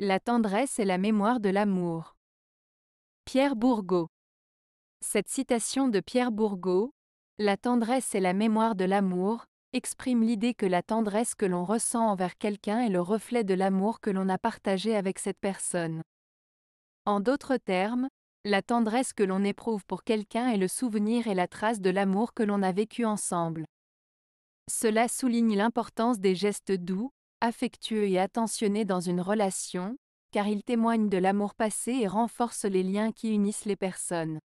La tendresse et la mémoire de l'amour. Pierre Bourgault. Cette citation de Pierre Bourgault, La tendresse et la mémoire de l'amour, exprime l'idée que la tendresse que l'on ressent envers quelqu'un est le reflet de l'amour que l'on a partagé avec cette personne. En d'autres termes, la tendresse que l'on éprouve pour quelqu'un est le souvenir et la trace de l'amour que l'on a vécu ensemble. Cela souligne l'importance des gestes doux, affectueux et attentionné dans une relation, car il témoigne de l'amour passé et renforce les liens qui unissent les personnes.